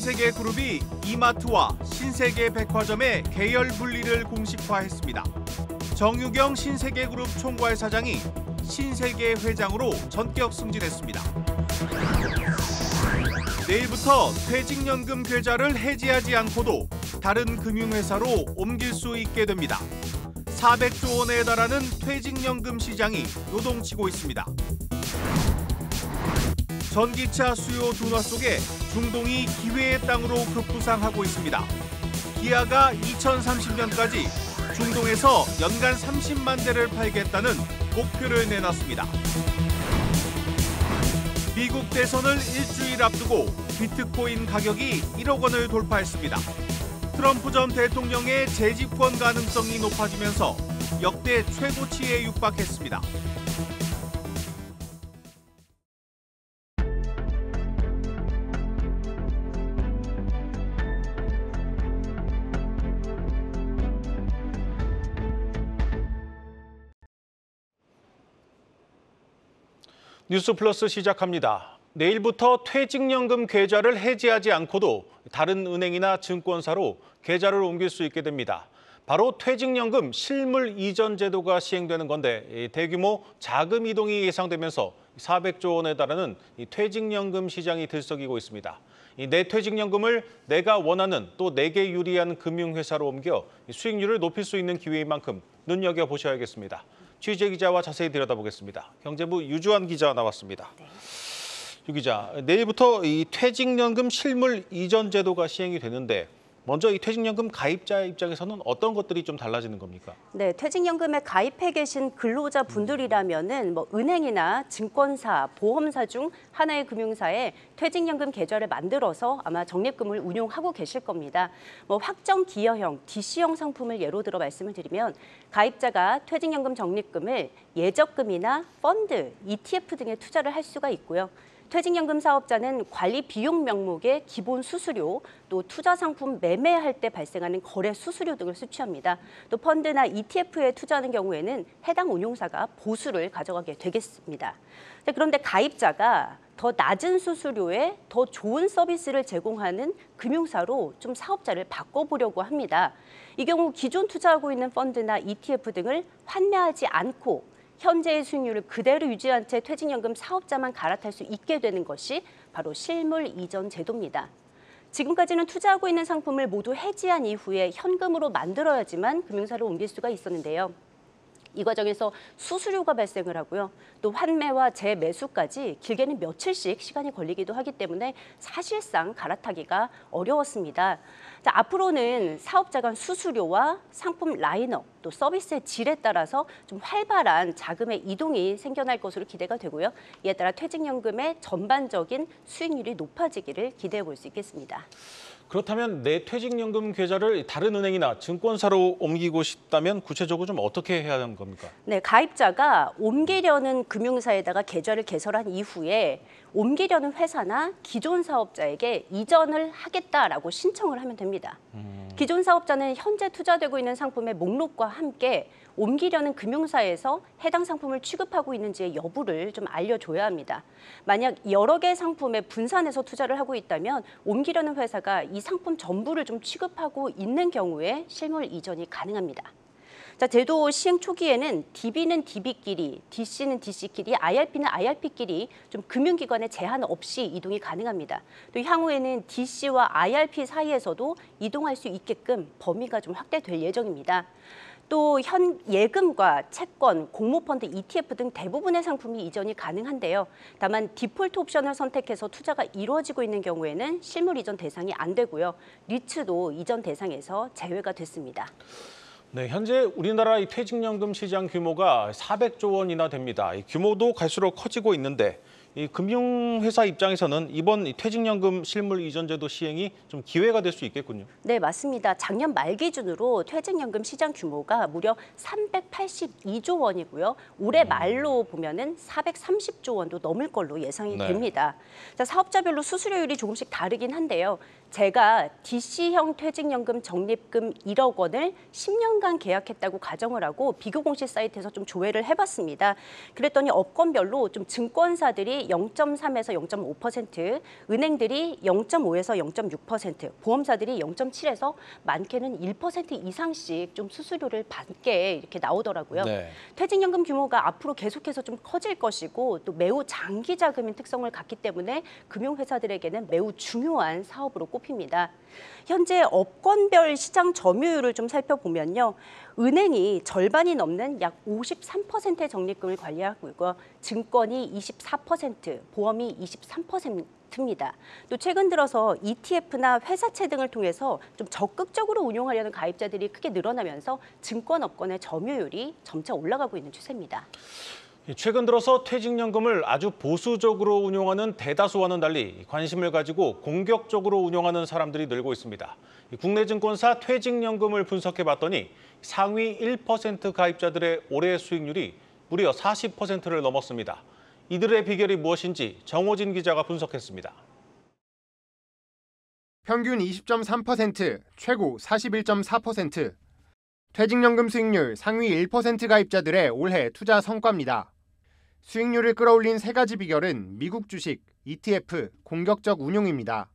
신세계 그룹이 이마트와 신세계 백화점의 계열 분리를 공식화했습니다. 정유경 신세계 그룹 총괄 사장이 신세계 회장으로 전격 승진했습니다. 내일부터 퇴직연금 계좌를 해지하지 않고도 다른 금융회사로 옮길 수 있게 됩니다. 400조 원에 달하는 퇴직연금 시장이 요동치고 있습니다. 전기차 수요 둔화 속에 중동이 기회의 땅으로 급부상하고 있습니다. 기아가 2030년까지 중동에서 연간 30만 대를 팔겠다는 목표를 내놨습니다. 미국 대선을 일주일 앞두고 비트코인 가격이 1억 원을 돌파했습니다. 트럼프 전 대통령의 재집권 가능성이 높아지면서 역대 최고치에 육박했습니다. 뉴스플러스 시작합니다. 내일부터 퇴직연금 계좌를 해지하지 않고도 다른 은행이나 증권사로 계좌를 옮길 수 있게 됩니다. 바로 퇴직연금 실물 이전 제도가 시행되는 건데 대규모 자금 이동이 예상되면서 400조 원에 달하는 퇴직연금 시장이 들썩이고 있습니다. 내 퇴직연금을 내가 원하는 또 내게 유리한 금융회사로 옮겨 수익률을 높일 수 있는 기회인 만큼 눈여겨보셔야겠습니다. 취재 기자와 자세히 들여다보겠습니다. 경제부 유주환 기자 나왔습니다. 네. 유 기자, 내일부터 이 퇴직연금 실물 이전 제도가 시행이 되는데 먼저 이 퇴직연금 가입자 입장에서는 어떤 것들이 좀 달라지는 겁니까? 네, 퇴직연금에 가입해 계신 근로자 분들이라면은 뭐 은행이나 증권사, 보험사 중 하나의 금융사에 퇴직연금 계좌를 만들어서 아마 적립금을 운용하고 계실 겁니다. 뭐 확정 기여형, DC형 상품을 예로 들어 말씀을 드리면 가입자가 퇴직연금 적립금을 예적금이나 펀드, ETF 등에 투자를 할 수가 있고요. 퇴직연금 사업자는 관리 비용 명목의 기본 수수료, 또 투자 상품 매매할 때 발생하는 거래 수수료 등을 수취합니다. 또 펀드나 ETF에 투자하는 경우에는 해당 운용사가 보수를 가져가게 되겠습니다. 네, 그런데 가입자가 더 낮은 수수료에 더 좋은 서비스를 제공하는 금융사로 좀 사업자를 바꿔보려고 합니다. 이 경우 기존 투자하고 있는 펀드나 ETF 등을 환매하지 않고 현재의 수익률을 그대로 유지한 채 퇴직연금 사업자만 갈아탈 수 있게 되는 것이 바로 실물 이전 제도입니다. 지금까지는 투자하고 있는 상품을 모두 해지한 이후에 현금으로 만들어야지만 금융사를 옮길 수가 있었는데요. 이 과정에서 수수료가 발생을 하고요. 또 환매와 재매수까지 길게는 며칠씩 시간이 걸리기도 하기 때문에 사실상 갈아타기가 어려웠습니다. 자, 앞으로는 사업자 간 수수료와 상품 라인업 또 서비스의 질에 따라서 좀 활발한 자금의 이동이 생겨날 것으로 기대가 되고요. 이에 따라 퇴직연금의 전반적인 수익률이 높아지기를 기대해 볼 수 있겠습니다. 그렇다면 내 퇴직연금 계좌를 다른 은행이나 증권사로 옮기고 싶다면 구체적으로 좀 어떻게 해야 하는 겁니까? 네, 가입자가 옮기려는 금융사에다가 계좌를 개설한 이후에 옮기려는 회사나 기존 사업자에게 이전을 하겠다라고 신청을 하면 됩니다. 음. 기존 사업자는 현재 투자되고 있는 상품의 목록과 함께 옮기려는 금융사에서 해당 상품을 취급하고 있는지의 여부를 좀 알려줘야 합니다. 만약 여러 개의 상품에 분산해서 투자를 하고 있다면 옮기려는 회사가 이 상품 전부를 좀 취급하고 있는 경우에 실물 이전이 가능합니다. 자, 제도 시행 초기에는 DB는 DB끼리, DC는 DC끼리, IRP는 IRP끼리 좀금융기관에 제한 없이 이동이 가능합니다. 또 향후에는 DC와 IRP 사이에서도 이동할 수 있게끔 범위가 좀 확대될 예정입니다. 또 현 예금과 채권, 공모펀드, ETF 등 대부분의 상품이 이전이 가능한데요. 다만 디폴트 옵션을 선택해서 투자가 이루어지고 있는 경우에는 실물 이전 대상이 안 되고요. 리츠도 이전 대상에서 제외가 됐습니다. 네, 현재 우리나라 이 퇴직연금 시장 규모가 400조 원이나 됩니다. 이 규모도 갈수록 커지고 있는데 이 금융회사 입장에서는 이번 퇴직연금 실물 이전제도 시행이 좀 기회가 될 수 있겠군요. 네, 맞습니다. 작년 말 기준으로 퇴직연금 시장 규모가 무려 382조 원이고요. 올해 음. 말로 보면은 430조 원도 넘을 걸로 예상이 네. 됩니다. 자, 사업자별로 수수료율이 조금씩 다르긴 한데요. 제가 DC형 퇴직연금 적립금 1억 원을 10년간 계약했다고 가정을 하고 비교 공시 사이트에서 좀 조회를 해봤습니다. 그랬더니 업권별로 좀 증권사들이 0.3에서 0.5%, 은행들이 0.5에서 0.6%, 보험사들이 0.7에서 많게는 1% 이상씩 좀 수수료를 받게 이렇게 나오더라고요. 네. 퇴직연금 규모가 앞으로 계속해서 좀 커질 것이고 또 매우 장기 자금인 특성을 갖기 때문에 금융회사들에게는 매우 중요한 사업으로 꼽. 꼽힙니다. 현재 업권별 시장 점유율을 좀 살펴보면요. 은행이 절반이 넘는 약 53%의 적립금을 관리하고 있고 증권이 24%, 보험이 23%, 입니다. 또 최근 들어서 ETF나 회사채 등을 통해서 좀 적극적으로 운용하려는 가입자들이 크게 늘어나면서 증권 업권의 점유율이 점차 올라가고 있는 추세입니다. 예, 최근 들어서 퇴직연금을 아주 보수적으로 운영하는 대다수와는 달리 관심을 가지고 공격적으로 운영하는 사람들이 늘고 있습니다. 국내 증권사 퇴직연금을 분석해 봤더니 상위 1% 가입자들의 올해 수익률이 무려 40%를 넘었습니다. 이들의 비결이 무엇인지 정호진 기자가 분석했습니다. 평균 20.3%, 최고 41.4%. 퇴직연금 수익률 상위 1% 가입자들의 올해 투자 성과입니다. 수익률을 끌어올린 세 가지 비결은 미국 주식, ETF, 공격적 운용입니다.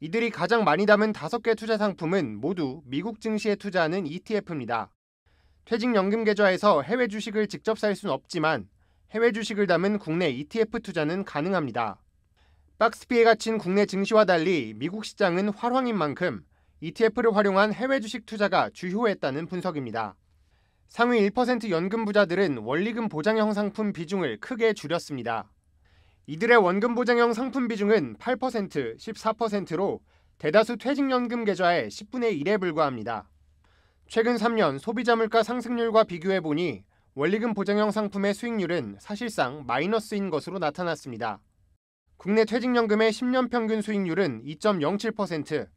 이들이 가장 많이 담은 다섯 개 투자 상품은 모두 미국 증시에 투자하는 ETF입니다. 퇴직연금 계좌에서 해외 주식을 직접 살순 없지만 해외 주식을 담은 국내 ETF 투자는 가능합니다. 박스피에 갇힌 국내 증시와 달리 미국 시장은 활황인 만큼 ETF를 활용한 해외 주식 투자가 주효했다는 분석입니다. 상위 1% 연금 부자들은 원리금 보장형 상품 비중을 크게 줄였습니다. 이들의 원금 보장형 상품 비중은 8%, 14%로 대다수 퇴직연금 계좌의 10분의 1에 불과합니다. 최근 3년 소비자 물가 상승률과 비교해 보니 원리금 보장형 상품의 수익률은 사실상 마이너스인 것으로 나타났습니다. 국내 퇴직연금의 10년 평균 수익률은 2.07%.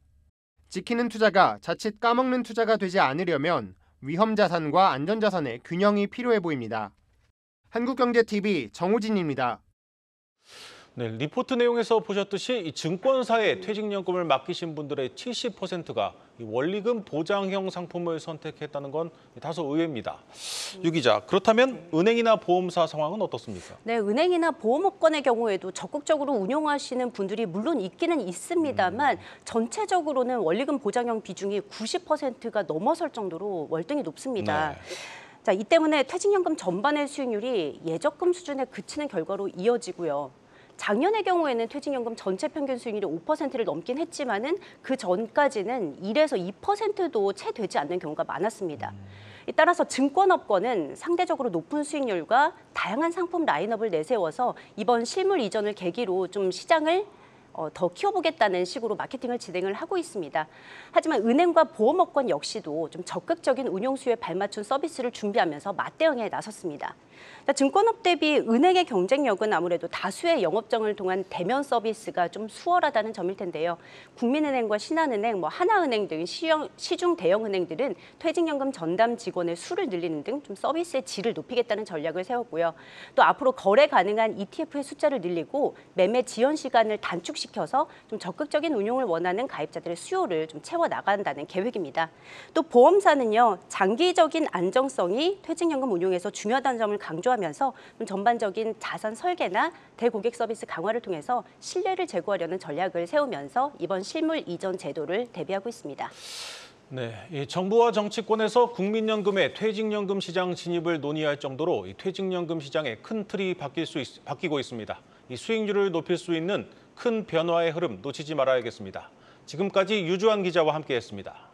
지키는 투자가 자칫 까먹는 투자가 되지 않으려면 위험자산과 안전자산의 균형이 필요해 보입니다. 한국경제TV 정우진입니다. 네, 리포트 내용에서 보셨듯이 이 증권사에 퇴직연금을 맡기신 분들의 70%가 이 원리금 보장형 상품을 선택했다는 건 다소 의외입니다. 음. 유 기자, 그렇다면 은행이나 보험사 상황은 어떻습니까? 네, 은행이나 보험업권의 경우에도 적극적으로 운영하시는 분들이 물론 있기는 있습니다만 음. 전체적으로는 원리금 보장형 비중이 90%가 넘어설 정도로 월등히 높습니다. 네. 자, 이 때문에 퇴직연금 전반의 수익률이 예적금 수준에 그치는 결과로 이어지고요. 작년의 경우에는 퇴직연금 전체 평균 수익률이 5%를 넘긴 했지만은 그 전까지는 1에서 2%도 채 되지 않는 경우가 많았습니다. 따라서 증권업권은 상대적으로 높은 수익률과 다양한 상품 라인업을 내세워서 이번 실물 이전을 계기로 좀 시장을 어, 더 키워보겠다는 식으로 마케팅을 진행을 하고 있습니다. 하지만 은행과 보험업권 역시도 좀 적극적인 운용 수요에 발맞춘 서비스를 준비하면서 맞대응에 나섰습니다. 증권업 대비 은행의 경쟁력은 아무래도 다수의 영업정을 통한 대면 서비스가 좀 수월하다는 점일 텐데요. 국민은행과 신한은행, 뭐 하나은행 등 시형, 시중 대형 은행들은 퇴직연금 전담 직원의 수를 늘리는 등 좀 서비스의 질을 높이겠다는 전략을 세웠고요. 또 앞으로 거래 가능한 ETF의 숫자를 늘리고 매매 지연 시간을 단축시 시켜서좀 적극적인 운용을 원하는 가입자들의 수요를 좀 채워 나간다는 계획입니다. 또 보험사는요 장기적인 안정성이 퇴직연금 운용에서 중요하다는 점을 강조하면서 좀 전반적인 자산 설계나 대고객 서비스 강화를 통해서 신뢰를 제고하려는 전략을 세우면서 이번 실물 이전 제도를 대비하고 있습니다. 네, 정부와 정치권에서 국민연금의 퇴직연금 시장 진입을 논의할 정도로 퇴직연금 시장의 큰 틀이 바뀔 수 있, 바뀌고 있습니다. 이 수익률을 높일 수 있는 큰 변화의 흐름 놓치지 말아야겠습니다. 지금까지 유주환 기자와 함께했습니다.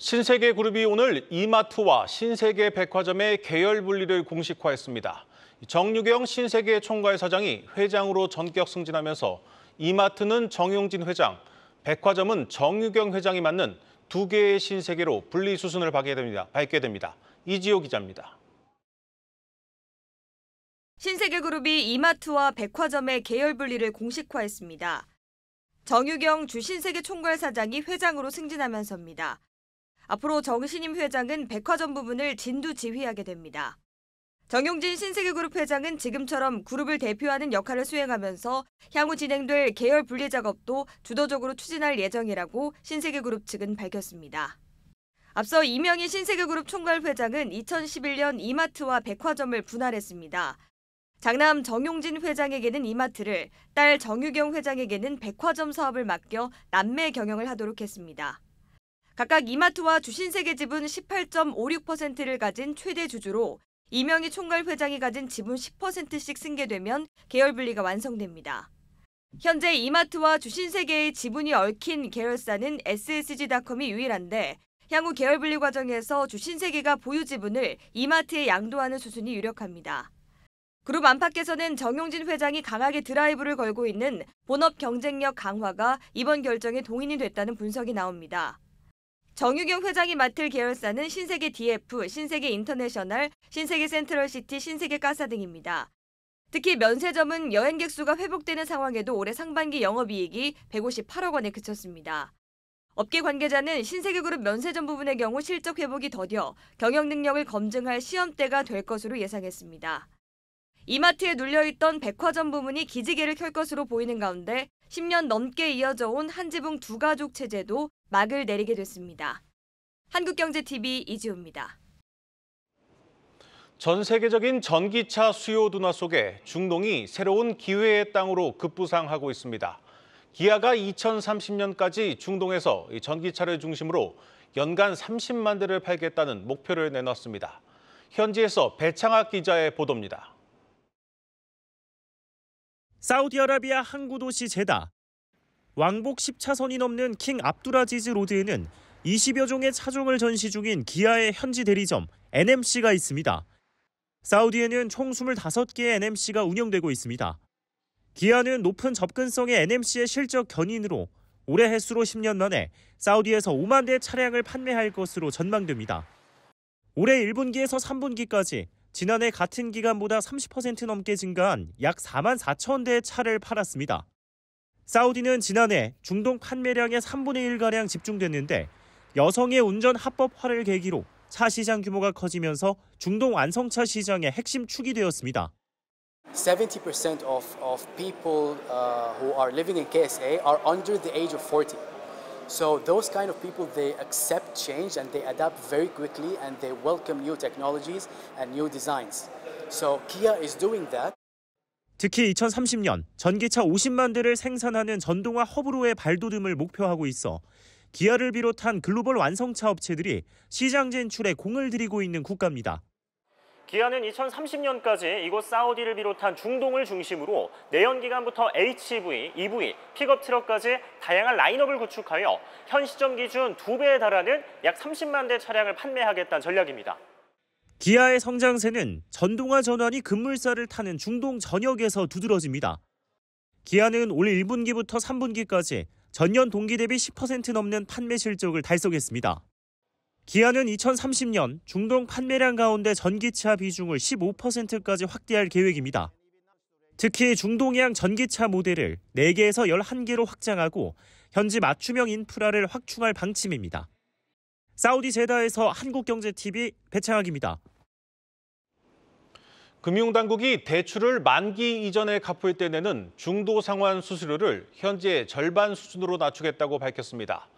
신세계 그룹이 오늘 이마트와 신세계 백화점의 계열 분리를 공식화했습니다. 정유경 신세계 총괄 사장이 회장으로 전격 승진하면서 이마트는 정용진 회장, 백화점은 정유경 회장이 맡는 두 개의 신세계로 분리 수순을 밟게 됩니다. 밝게 됩니다. 이지호 기자입니다. 신세계그룹이 이마트와 백화점의 계열 분리를 공식화했습니다. 정유경 주신세계 총괄 사장이 회장으로 승진하면서입니다. 앞으로 정신임 회장은 백화점 부분을 진두 지휘하게 됩니다. 정용진 신세계그룹 회장은 지금처럼 그룹을 대표하는 역할을 수행하면서 향후 진행될 계열 분리 작업도 주도적으로 추진할 예정이라고 신세계그룹 측은 밝혔습니다. 앞서 이명희 신세계그룹 총괄 회장은 2011년 이마트와 백화점을 분할했습니다. 장남 정용진 회장에게는 이마트를, 딸 정유경 회장에게는 백화점 사업을 맡겨 남매 경영을 하도록 했습니다. 각각 이마트와 주신세계 지분 18.56%를 가진 최대 주주로 이명희 총괄 회장이 가진 지분 10%씩 승계되면 계열 분리가 완성됩니다. 현재 이마트와 주신세계의 지분이 얽힌 계열사는 ssg닷컴이 유일한데 향후 계열 분리 과정에서 주신세계가 보유 지분을 이마트에 양도하는 수순이 유력합니다. 그룹 안팎에서는 정용진 회장이 강하게 드라이브를 걸고 있는 본업 경쟁력 강화가 이번 결정에 동인이 됐다는 분석이 나옵니다. 정유경 회장이 맡을 계열사는 신세계 DF, 신세계 인터내셔널, 신세계 센트럴시티, 신세계 가사 등입니다. 특히 면세점은 여행객 수가 회복되는 상황에도 올해 상반기 영업이익이 158억 원에 그쳤습니다. 업계 관계자는 신세계그룹 면세점 부분의 경우 실적 회복이 더뎌 경영 능력을 검증할 시험대가 될 것으로 예상했습니다. 이마트에 눌려있던 백화점 부문이 기지개를 켤 것으로 보이는 가운데 10년 넘게 이어져 온한 지붕 두 가족 체제도 막을 내리게 됐습니다. 한국경제TV 이지우입니다전 세계적인 전기차 수요 둔화 속에 중동이 새로운 기회의 땅으로 급부상하고 있습니다. 기아가 2030년까지 중동에서 전기차를 중심으로 연간 30만 대를 팔겠다는 목표를 내놨습니다. 현지에서 배창학 기자의 보도입니다. 사우디아라비아 항구도시 제다. 왕복 10차선이 넘는 킹 압두라지즈 로드에는 20여 종의 차종을 전시 중인 기아의 현지 대리점 NMC가 있습니다. 사우디에는 총 25개의 NMC가 운영되고 있습니다. 기아는 높은 접근성의 NMC의 실적 견인으로 올해 해수로 10년 만에 사우디에서 5만 대 차량을 판매할 것으로 전망됩니다. 올해 1분기에서 3분기까지 지난해 같은 기간보다 30% 넘게 증가한 약 4만 4천 대의 차를 팔았습니다. 사우디는 지난해 중동 판매량의 3분의 1가량 집중됐는데 여성의 운전 합법화를 계기로 차 시장 규모가 커지면서 중동 완성차 시장의 핵심 축이 되었습니다. 70% of, of people uh, who are living in KSA are under the age of 40. So those kind of people, they accept change and they adapt very quickly and they welcome new technologies and new designs. So Kia is doing that. 특히 2030년 전기차 50만 대를 생산하는 전동화 허브로의 발돋움을 목표하고 있어 기아를 비롯한 글로벌 완성차 업체들이 시장 진출에 공을 들이고 있는 국가입니다. 기아는 2030년까지 이곳 사우디를 비롯한 중동을 중심으로 내연기관부터 HV, e EV, 픽업트럭까지 다양한 라인업을 구축하여 현 시점 기준 2배에 달하는 약 30만 대 차량을 판매하겠다는 전략입니다. 기아의 성장세는 전동화 전환이 급물살을 타는 중동 전역에서 두드러집니다. 기아는 올 1분기부터 3분기까지 전년 동기 대비 10% 넘는 판매 실적을 달성했습니다. 기아는 2030년 중동 판매량 가운데 전기차 비중을 15%까지 확대할 계획입니다. 특히 중동향 전기차 모델을 4개에서 11개로 확장하고 현지 맞춤형 인프라를 확충할 방침입니다. 사우디 제다에서 한국경제TV 배창학입니다. 금융당국이 대출을 만기 이전에 갚을 때 내는 중도 상환 수수료를 현재 절반 수준으로 낮추겠다고 밝혔습니다.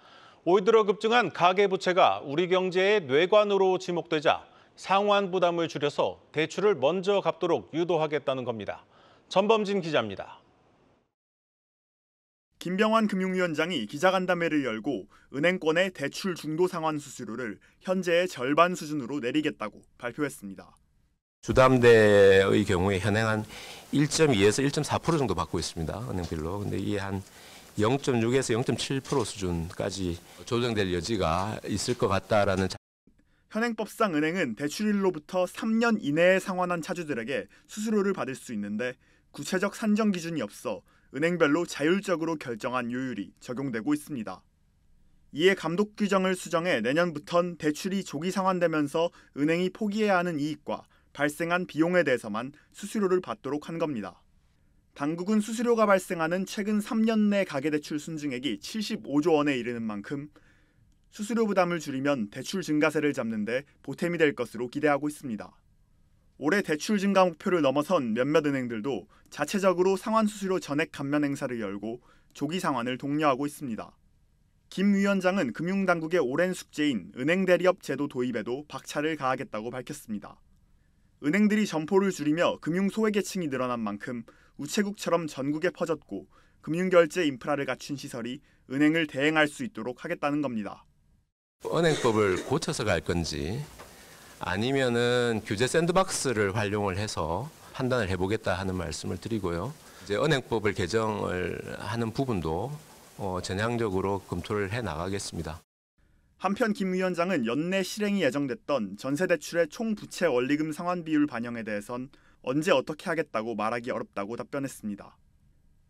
올 들어 급증한 가계부채가 우리 경제의 뇌관으로 지목되자 상환 부담을 줄여서 대출을 먼저 갚도록 유도하겠다는 겁니다. 전범진 기자입니다. 김병환 금융위원장이 기자간담회를 열고 은행권의 대출 중도 상환 수수료를 현재의 절반 수준으로 내리겠다고 발표했습니다. 주담대의 경우에 현행 한 1.2에서 1.4% 정도 받고 있습니다. 은행별로. 근데 이한 0.6에서 0.7% 수준까지 조정될 여지가 있을 것 같다라는 현행법상 은행은 대출일로부터 3년 이내에 상환한 차주들에게 수수료를 받을 수 있는데 구체적 산정 기준이 없어 은행별로 자율적으로 결정한 요율이 적용되고 있습니다. 이에 감독 규정을 수정해 내년부턴 대출이 조기 상환되면서 은행이 포기해야 하는 이익과 발생한 비용에 대해서만 수수료를 받도록 한 겁니다. 당국은 수수료가 발생하는 최근 3년 내 가계대출 순증액이 75조 원에 이르는 만큼 수수료 부담을 줄이면 대출 증가세를 잡는데 보탬이 될 것으로 기대하고 있습니다. 올해 대출 증가 목표를 넘어선 몇몇 은행들도 자체적으로 상환 수수료 전액 감면 행사를 열고 조기 상환을 독려하고 있습니다. 김 위원장은 금융당국의 오랜 숙제인 은행 대리업 제도 도입에도 박차를 가하겠다고 밝혔습니다. 은행들이 점포를 줄이며 금융 소외계층이 늘어난 만큼 우체국처럼 전국에 퍼졌고 금융결제 인프라를 갖춘 시설이 은행을 대행할 수 있도록 하겠다는 겁니다. 은행법을 고쳐서 갈 건지 아니면은 규제 샌드박스를 활용을 해서 판단을 해보겠다 하는 말씀을 드리고요. 이제 은행법을 개정을 하는 부분도 어, 전향적으로 검토를 해 나가겠습니다. 한편 김 위원장은 연내 실행이 예정됐던 전세 대출의 총 부채 원리금 상환 비율 반영에 대해선 언제 어떻게 하겠다고 말하기 어렵다고 답변했습니다.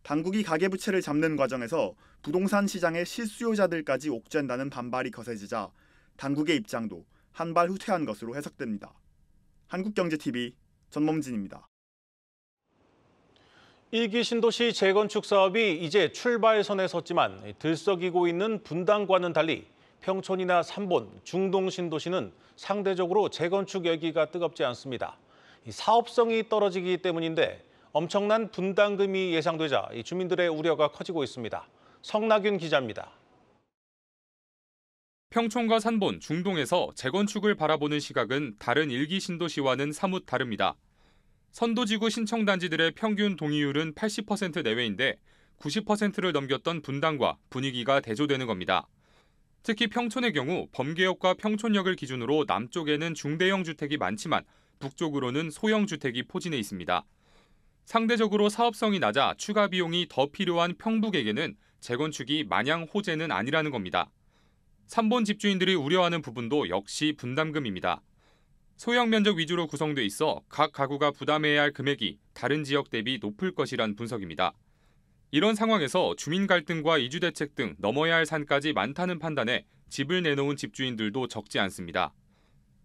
당국이 가계부채를 잡는 과정에서 부동산 시장의 실수요자들까지 옥죄한다는 반발이 거세지자 당국의 입장도 한 발 후퇴한 것으로 해석됩니다. 한국경제TV 전범진입니다. 일기 신도시 재건축 사업이 이제 출발선에 섰지만 들썩이고 있는 분당과는 달리 평촌이나 삼본, 중동 신도시는 상대적으로 재건축 열기가 뜨겁지 않습니다. 사업성이 떨어지기 때문인데 엄청난 분담금이 예상되자 주민들의 우려가 커지고 있습니다. 성나균 기자입니다. 평촌과 산본, 중동에서 재건축을 바라보는 시각은 다른 일기 신도시와는 사뭇 다릅니다. 선도지구 신청단지들의 평균 동의율은 80% 내외인데 90%를 넘겼던 분당과 분위기가 대조되는 겁니다. 특히 평촌의 경우 범계역과 평촌역을 기준으로 남쪽에는 중대형 주택이 많지만 북쪽으로는 소형 주택이 포진해 있습니다. 상대적으로 사업성이 낮아 추가 비용이 더 필요한 평북에게는 재건축이 마냥 호재는 아니라는 겁니다. 3번 집주인들이 우려하는 부분도 역시 분담금입니다. 소형 면적 위주로 구성돼 있어 각 가구가 부담해야 할 금액이 다른 지역 대비 높을 것이란 분석입니다. 이런 상황에서 주민 갈등과 이주 대책 등 넘어야 할 산까지 많다는 판단에 집을 내놓은 집주인들도 적지 않습니다.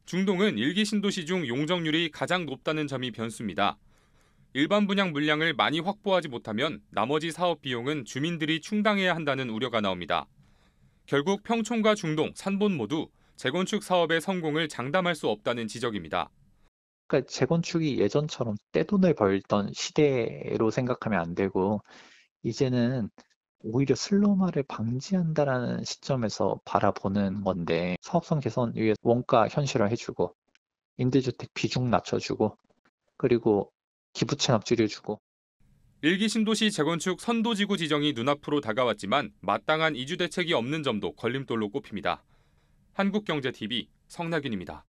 중동은 일기 신도시 중 용적률이 가장 높다는 점이 변수입니다. 일반 분양 물량을 많이 확보하지 못하면 나머지 사업 비용은 주민들이 충당해야 한다는 우려가 나옵니다. 결국 평촌과 중동, 산본 모두 재건축 사업의 성공을 장담할 수 없다는 지적입니다. 그러니까 재건축이 예전처럼 떼돈을 벌던 시대로 생각하면 안 되고 이제는 오히려 슬럼마를 방지한다라는 시점에서 바라보는 건데 사업성 개선 위해 원가 현실화 해주고 임대주택 비중 낮춰주고 그리고 기부채납 줄여주고 일기 신도시 재건축 선도지구 지정이 눈앞으로 다가왔지만 마땅한 이주 대책이 없는 점도 걸림돌로 꼽힙니다. 한국경제TV 성나균입니다.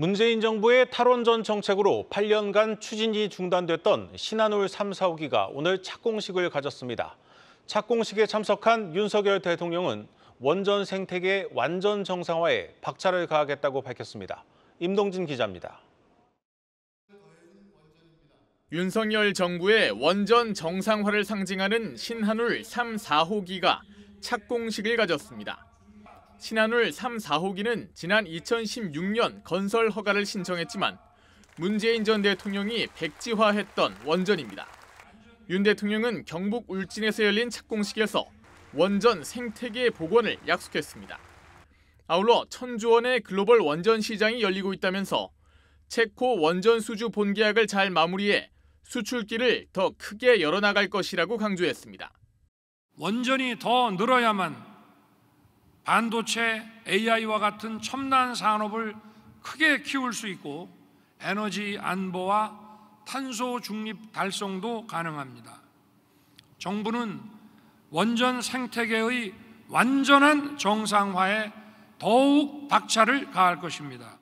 문재인 정부의 탈원전 정책으로 8년간 추진이 중단됐던 신한울 3, 4호기가 오늘 착공식을 가졌습니다. 착공식에 참석한 윤석열 대통령은 원전 생태계 완전 정상화에 박차를 가하겠다고 밝혔습니다. 임동진 기자입니다. 윤석열 정부의 원전 정상화를 상징하는 신한울 3, 4호기가 착공식을 가졌습니다. 신한울 3, 4호기는 지난 2016년 건설 허가를 신청했지만 문재인 전 대통령이 백지화했던 원전입니다. 윤 대통령은 경북 울진에서 열린 착공식에서 원전 생태계 복원을 약속했습니다. 아울러 천주원의 글로벌 원전 시장이 열리고 있다면서 체코 원전 수주 본계약을 잘 마무리해 수출길을 더 크게 열어나갈 것이라고 강조했습니다. 원전이 더 늘어야만 반도체, AI와 같은 첨단 산업을 크게 키울 수 있고 에너지 안보와 탄소 중립 달성도 가능합니다. 정부는 원전 생태계의 완전한 정상화에 더욱 박차를 가할 것입니다.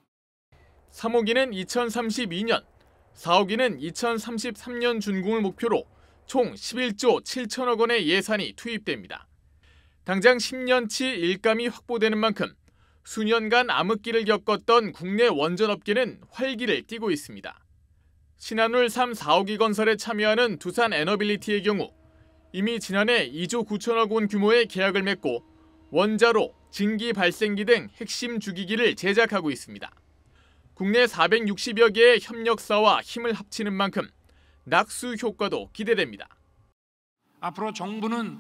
3호기는 2032년, 4호기는 2033년 준공을 목표로 총 11조 7천억 원의 예산이 투입됩니다. 당장 10년치 일감이 확보되는 만큼 수년간 암흑기를 겪었던 국내 원전업계는 활기를 띠고 있습니다. 신한울 3, 4호기 건설에 참여하는 두산 에너빌리티의 경우 이미 지난해 2조 9천억 원 규모의 계약을 맺고 원자로, 증기 발생기 등 핵심 주기기를 제작하고 있습니다. 국내 460여 개의 협력사와 힘을 합치는 만큼 낙수 효과도 기대됩니다. 앞으로 정부는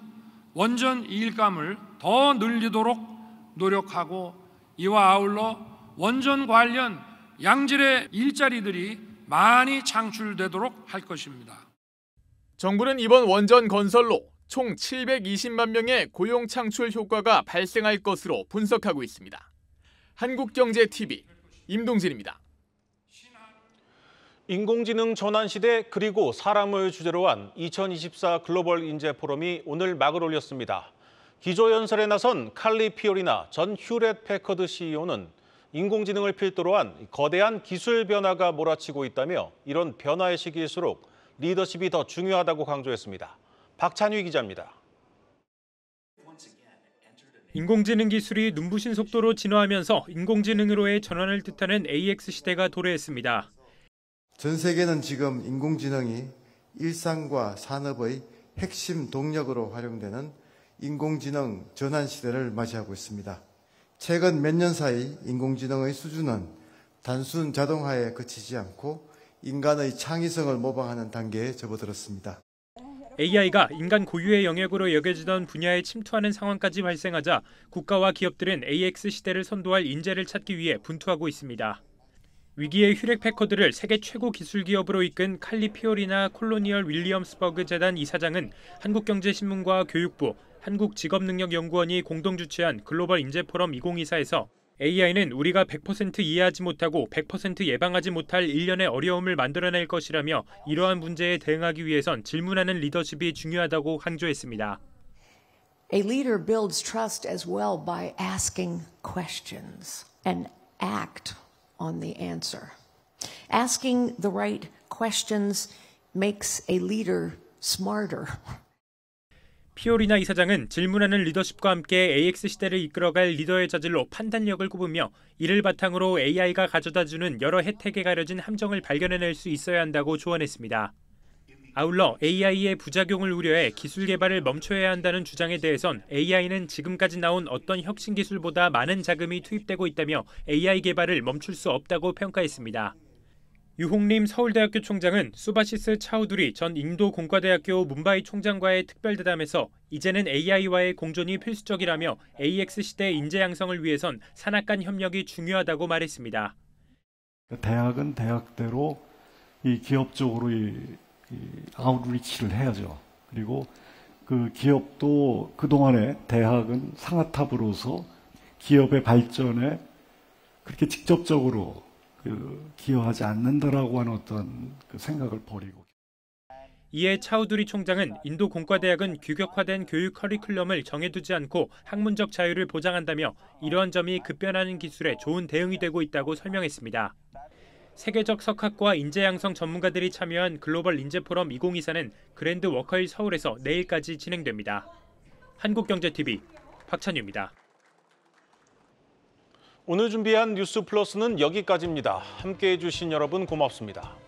원전 일감을 더 늘리도록 노력하고 이와 아울러 원전 관련 양질의 일자리들이 많이 창출되도록 할 것입니다. 정부는 이번 원전 건설로 총 720만 명의 고용 창출 효과가 발생할 것으로 분석하고 있습니다. 한국경제TV 임동진입니다. 인공지능 전환 시대 그리고 사람을 주제로 한 2024 글로벌 인재 포럼이 오늘 막을 올렸습니다. 기조연설에 나선 칼리 피오리나 전 휴렛 패커드 CEO는 인공지능을 필두로 한 거대한 기술 변화가 몰아치고 있다며 이런 변화의 시기일수록 리더십이 더 중요하다고 강조했습니다. 박찬휘 기자입니다. 인공지능 기술이 눈부신 속도로 진화하면서 인공지능으로의 전환을 뜻하는 AX 시대가 도래했습니다. 전 세계는 지금 인공지능이 일상과 산업의 핵심 동력으로 활용되는 인공지능 전환 시대를 맞이하고 있습니다. 최근 몇 년 사이 인공지능의 수준은 단순 자동화에 그치지 않고 인간의 창의성을 모방하는 단계에 접어들었습니다. AI가 인간 고유의 영역으로 여겨지던 분야에 침투하는 상황까지 발생하자 국가와 기업들은 AX 시대를 선도할 인재를 찾기 위해 분투하고 있습니다. 위기의 휴렉 패커드를 세계 최고 기술 기업으로 이끈 칼리 피오리나 콜로니얼 윌리엄스버그 재단 이사장은 한국경제신문과 교육부, 한국직업능력연구원이 공동 주최한 글로벌 인재 포럼 2024에서 AI는 우리가 100% 이해하지 못하고 100% 예방하지 못할 일련의 어려움을 만들어낼 것이라며 이러한 문제에 대응하기 위해선 질문하는 리더십이 중요하다고 강조했습니다. A leader builds trust as well by asking questions and act on the answer. Asking the right questions makes a leader smarter. 피오리나 이사장은 질문하는 리더십과 함께 AX 시대를 이끌어갈 리더의 자질로 판단력을 꼽으며 이를 바탕으로 AI가 가져다주는 여러 혜택에 가려진 함정을 발견해낼 수 있어야 한다고 조언했습니다. 아울러 AI의 부작용을 우려해 기술 개발을 멈춰야 한다는 주장에 대해선 AI는 지금까지 나온 어떤 혁신 기술보다 많은 자금이 투입되고 있다며 AI 개발을 멈출 수 없다고 평가했습니다. 유홍림 서울대학교 총장은 수바시스 차우두리 전 인도 공과대학교 문바이 총장과의 특별대담에서 이제는 AI와의 공존이 필수적이라며 AX 시대 인재 양성을 위해선 산학 간 협력이 중요하다고 말했습니다. 대학은 대학대로 이 기업 쪽으로 그 아웃리치를 해야죠. 그리고 그 기업도 그동안에 대학은 상하탑으로서 기업의 발전에 그렇게 직접적으로 그 기여하지 않는다라고 하는 어떤 그 생각을 버리고. 이에 차우두리 총장은 인도 공과대학은 규격화된 교육 커리큘럼을 정해두지 않고 학문적 자유를 보장한다며 이러한 점이 급변하는 기술에 좋은 대응이 되고 있다고 설명했습니다. 세계적 석학과 인재 양성 전문가들이 참여한 글로벌 인재 포럼 2024는 그랜드 워커힐 서울에서 내일까지 진행됩니다. 한국경제TV 박찬유입니다. 오늘 준비한 뉴스 플러스는 여기까지입니다. 함께 해주신 여러분 고맙습니다.